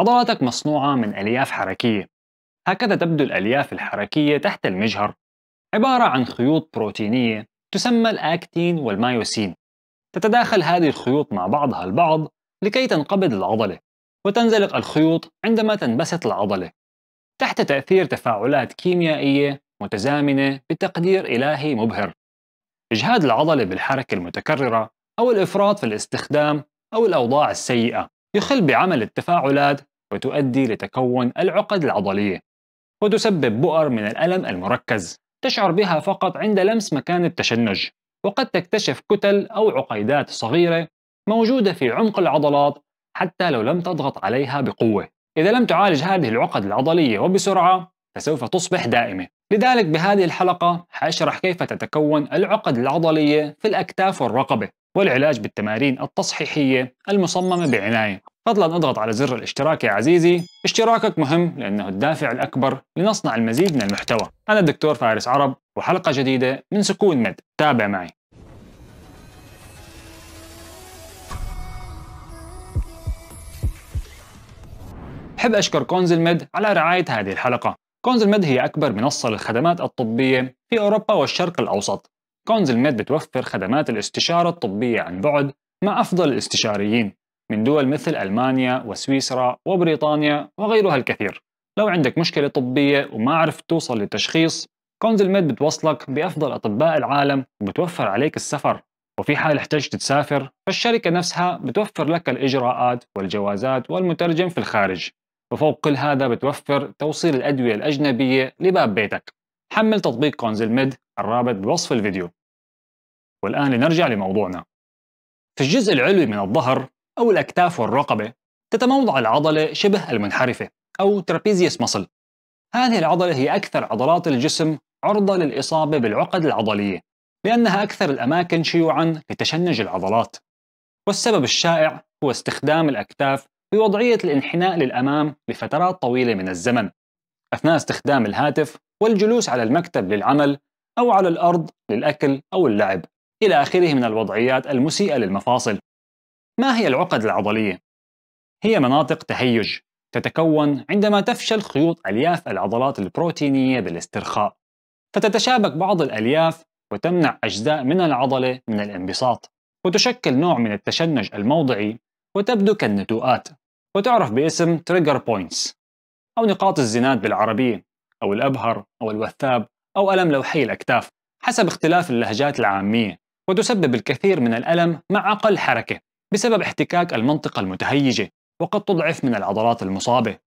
عضلاتك مصنوعة من ألياف حركية هكذا تبدو الألياف الحركية تحت المجهر عبارة عن خيوط بروتينية تسمى الأكتين والمايوسين تتداخل هذه الخيوط مع بعضها البعض لكي تنقبض العضلة وتنزلق الخيوط عندما تنبسط العضلة تحت تأثير تفاعلات كيميائية متزامنة بتقدير إلهي مبهر إجهاد العضلة بالحركة المتكررة أو الإفراط في الاستخدام أو الأوضاع السيئة يخل بعمل التفاعلات وتؤدي لتكون العقد العضلية وتسبب بؤر من الألم المركز تشعر بها فقط عند لمس مكان التشنج وقد تكتشف كتل أو عقيدات صغيرة موجودة في عمق العضلات حتى لو لم تضغط عليها بقوة إذا لم تعالج هذه العقد العضلية وبسرعة فسوف تصبح دائمة لذلك بهذه الحلقة حأشرح كيف تتكون العقد العضلية في الأكتاف والرقبة والعلاج بالتمارين التصحيحية المصممة بعناية فضلا اضغط على زر الاشتراك يا عزيزي اشتراكك مهم لأنه الدافع الأكبر لنصنع المزيد من المحتوى أنا الدكتور فارس عرب وحلقة جديدة من سكون مد تابع معي أحب أشكر كونزل ميد على رعاية هذه الحلقة كونزل ميد هي أكبر منصة للخدمات الطبية في أوروبا والشرق الأوسط كونزل ميد بتوفر خدمات الاستشارة الطبية عن بعد مع أفضل الاستشاريين من دول مثل ألمانيا وسويسرا وبريطانيا وغيرها الكثير لو عندك مشكلة طبية وما عرفت توصل للتشخيص كونزل ميد بتوصلك بأفضل أطباء العالم وبتوفر عليك السفر وفي حال احتجت تسافر فالشركة نفسها بتوفر لك الإجراءات والجوازات والمترجم في الخارج وفوق كل هذا بتوفر توصيل الأدوية الأجنبية لباب بيتك حمل تطبيق كونزل ميد الرابط بوصف الفيديو والآن لنرجع لموضوعنا في الجزء العلوي من الظهر أو الأكتاف والرقبة تتموضع العضلة شبه المنحرفة أو ترابيزيوس مصل هذه العضلة هي أكثر عضلات الجسم عرضة للإصابة بالعقد العضلية لأنها أكثر الأماكن شيوعاً لتشنج العضلات والسبب الشائع هو استخدام الأكتاف في وضعية الانحناء للأمام لفترات طويلة من الزمن أثناء استخدام الهاتف والجلوس على المكتب للعمل أو على الأرض للأكل أو اللعب إلى آخره من الوضعيات المسيئة للمفاصل ما هي العقد العضلية؟ هي مناطق تهيج تتكون عندما تفشل خيوط ألياف العضلات البروتينية بالاسترخاء فتتشابك بعض الألياف وتمنع أجزاء من العضلة من الانبساط وتشكل نوع من التشنج الموضعي وتبدو كالنتوءات وتعرف باسم تريجر بوينتس أو نقاط الزناد بالعربية أو الأبهر أو الوثاب أو ألم لوحي الأكتاف حسب اختلاف اللهجات العامية وتسبب الكثير من الألم مع أقل حركة بسبب احتكاك المنطقة المتهيجة وقد تضعف من العضلات المصابة.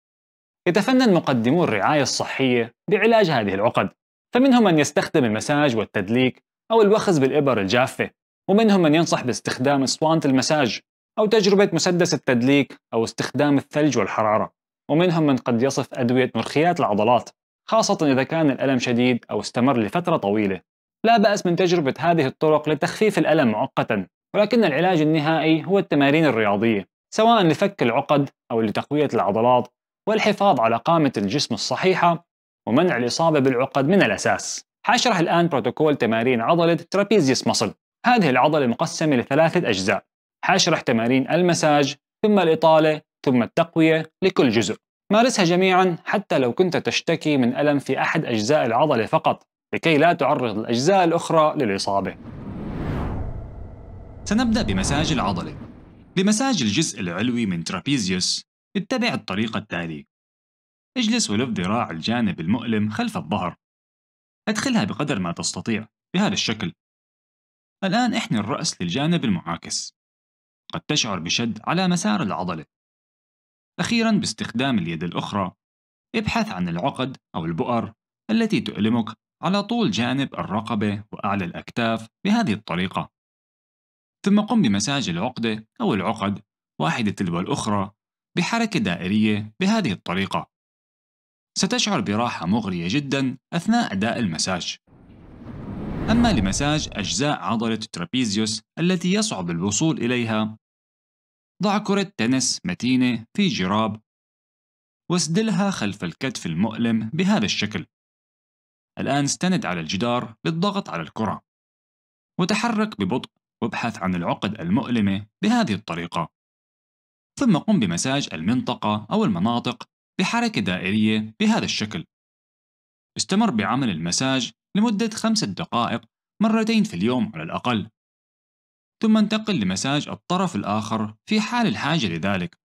يتفنن مقدمو الرعاية الصحية بعلاج هذه العقد، فمنهم من يستخدم المساج والتدليك أو الوخز بالإبر الجافة، ومنهم من ينصح باستخدام اسطوانة المساج أو تجربة مسدس التدليك أو استخدام الثلج والحرارة، ومنهم من قد يصف أدوية مرخيات العضلات، خاصة إذا كان الألم شديد أو استمر لفترة طويلة. لا بأس من تجربة هذه الطرق لتخفيف الألم مؤقتا ولكن العلاج النهائي هو التمارين الرياضية سواء لفك العقد أو لتقوية العضلات والحفاظ على قامة الجسم الصحيحة ومنع الإصابة بالعقد من الأساس حاشرح الآن بروتوكول تمارين عضلة ترابيزيوس مصل هذه العضلة مقسمة لثلاثة أجزاء حاشرح تمارين المساج ثم الإطالة ثم التقوية لكل جزء مارسها جميعا حتى لو كنت تشتكي من ألم في أحد أجزاء العضلة فقط لكي لا تعرض الأجزاء الأخرى للإصابة سنبدأ بمساج العضلة لمساج الجزء العلوي من ترابيزيوس اتبع الطريقة التالية اجلس ولف ذراع الجانب المؤلم خلف الظهر أدخلها بقدر ما تستطيع بهذا الشكل الآن احني الرأس للجانب المعاكس قد تشعر بشد على مسار العضلة أخيرا باستخدام اليد الأخرى ابحث عن العقد أو البؤر التي تؤلمك على طول جانب الرقبة وأعلى الأكتاف بهذه الطريقة ثم قم بمساج العقدة أو العقد واحدة تلو الأخرى بحركة دائرية بهذه الطريقة. ستشعر براحة مغرية جدا أثناء أداء المساج. أما لمساج أجزاء عضلة الترابيزيوس التي يصعب الوصول إليها، ضع كرة تنس متينة في جراب واسدلها خلف الكتف المؤلم بهذا الشكل. الآن استند على الجدار للضغط على الكرة، وتحرك ببطء وابحث عن العقد المؤلمة بهذه الطريقة ثم قم بمساج المنطقة أو المناطق بحركة دائرية بهذا الشكل استمر بعمل المساج لمدة خمسة دقائق مرتين في اليوم على الأقل ثم انتقل لمساج الطرف الآخر في حال الحاجة لذلك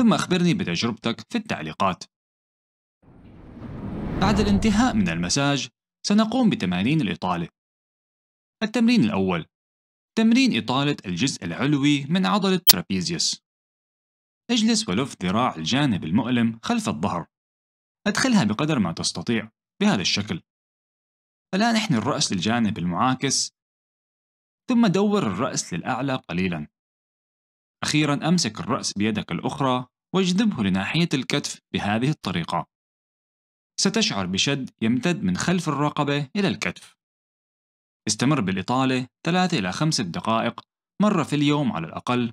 ثم أخبرني بتجربتك في التعليقات بعد الانتهاء من المساج سنقوم بتمارين الإطالة التمرين الأول تمرين إطالة الجزء العلوي من عضلة ترابيزيوس اجلس ولف ذراع الجانب المؤلم خلف الظهر أدخلها بقدر ما تستطيع بهذا الشكل الآن احني الرأس للجانب المعاكس ثم دور الرأس للأعلى قليلا أخيرا أمسك الرأس بيدك الأخرى واجذبه لناحية الكتف بهذه الطريقة ستشعر بشد يمتد من خلف الرقبة إلى الكتف استمر بالإطالة 3 إلى 5 دقائق مرة في اليوم على الأقل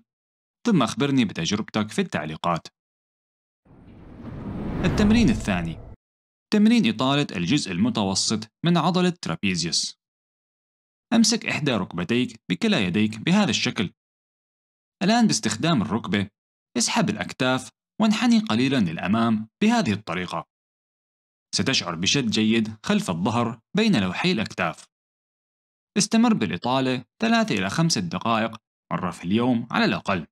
ثم أخبرني بتجربتك في التعليقات التمرين الثاني تمرين إطالة الجزء المتوسط من عضلة ترابيزيوس أمسك إحدى ركبتيك بكلا يديك بهذا الشكل الآن باستخدام الركبة اسحب الأكتاف وانحني قليلا للأمام بهذه الطريقة ستشعر بشد جيد خلف الظهر بين لوحي الأكتاف استمر بالإطالة 3 إلى 5 دقائق مرة في اليوم على الأقل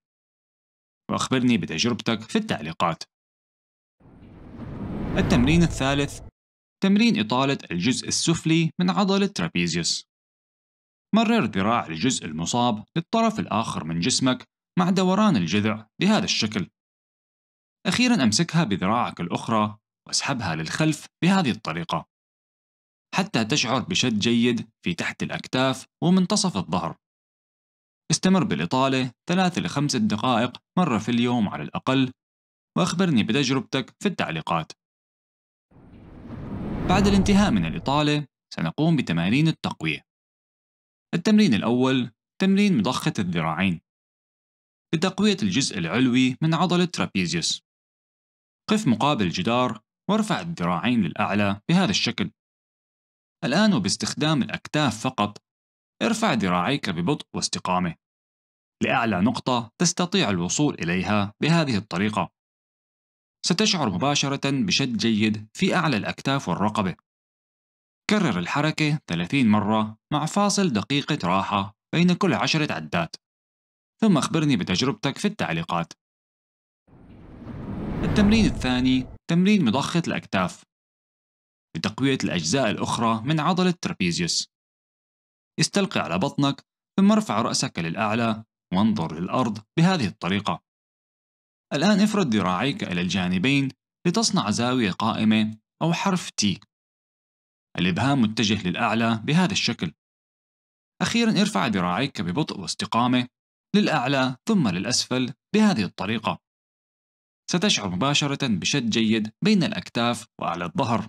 وأخبرني بتجربتك في التعليقات التمرين الثالث تمرين إطالة الجزء السفلي من عضلة ترابيزيوس مرر ذراع الجزء المصاب للطرف الآخر من جسمك مع دوران الجذع بهذا الشكل أخيرا أمسكها بذراعك الأخرى واسحبها للخلف بهذه الطريقة حتى تشعر بشد جيد في تحت الأكتاف ومنتصف الظهر. استمر بالإطالة 3 إلى 5 دقائق مرة في اليوم على الأقل وأخبرني بتجربتك في التعليقات. بعد الانتهاء من الإطالة سنقوم بتمارين التقوية. التمرين الأول تمرين مضخة الذراعين لتقوية الجزء العلوي من عضلة ترابيزيوس. قف مقابل الجدار وارفع الذراعين للأعلى بهذا الشكل الآن وباستخدام الأكتاف فقط ارفع ذراعيك ببطء واستقامة لأعلى نقطة تستطيع الوصول إليها بهذه الطريقة ستشعر مباشرة بشد جيد في أعلى الأكتاف والرقبة كرر الحركة 30 مرة مع فاصل دقيقة راحة بين كل عشرة عدات ثم أخبرني بتجربتك في التعليقات التمرين الثاني تمرين مضخة الأكتاف لتقوية الأجزاء الأخرى من عضلة ترابيزيوس استلقي على بطنك ثم ارفع رأسك للأعلى وانظر للأرض بهذه الطريقة الآن افرد ذراعيك إلى الجانبين لتصنع زاوية قائمة أو حرف T الإبهام متجه للأعلى بهذا الشكل أخيرا ارفع ذراعيك ببطء واستقامة للأعلى ثم للأسفل بهذه الطريقة ستشعر مباشرة بشد جيد بين الأكتاف وأعلى الظهر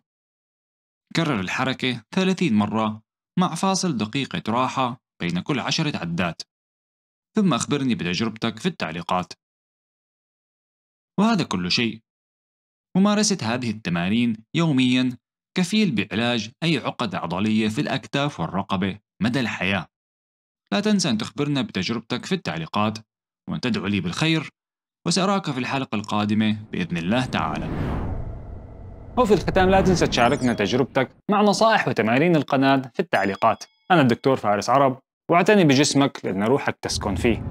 كرر الحركة 30 مرة مع فاصل دقيقة راحة بين كل عشرة عدات ثم أخبرني بتجربتك في التعليقات وهذا كل شيء ممارسة هذه التمارين يوميا كفيل بعلاج أي عقد عضلية في الأكتاف والرقبة مدى الحياة لا تنسى أن تخبرنا بتجربتك في التعليقات وأن تدعو لي بالخير وسأراك في الحلقة القادمة بإذن الله تعالى وفي الختام لا تنسى تشاركنا تجربتك مع نصائح وتمارين القناة في التعليقات أنا الدكتور فارس عرب واعتني بجسمك لأن روحك تسكن فيه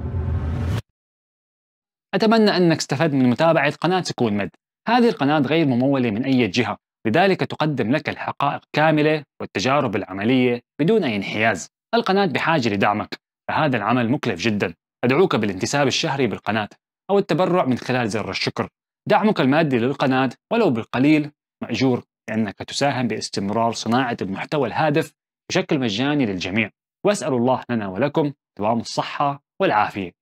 أتمنى أنك استفدت من متابعة قناة سكون مد هذه القناة غير ممولة من أي جهة لذلك تقدم لك الحقائق كاملة والتجارب العملية بدون أي انحياز القناة بحاجة لدعمك فهذا العمل مكلف جدا أدعوك بالانتساب الشهري بالقناة أو التبرع من خلال زر الشكر دعمك المادي للقناة ولو بالقليل مأجور لأنك تساهم باستمرار صناعة المحتوى الهادف بشكل مجاني للجميع وأسأل الله لنا ولكم دوام الصحة والعافية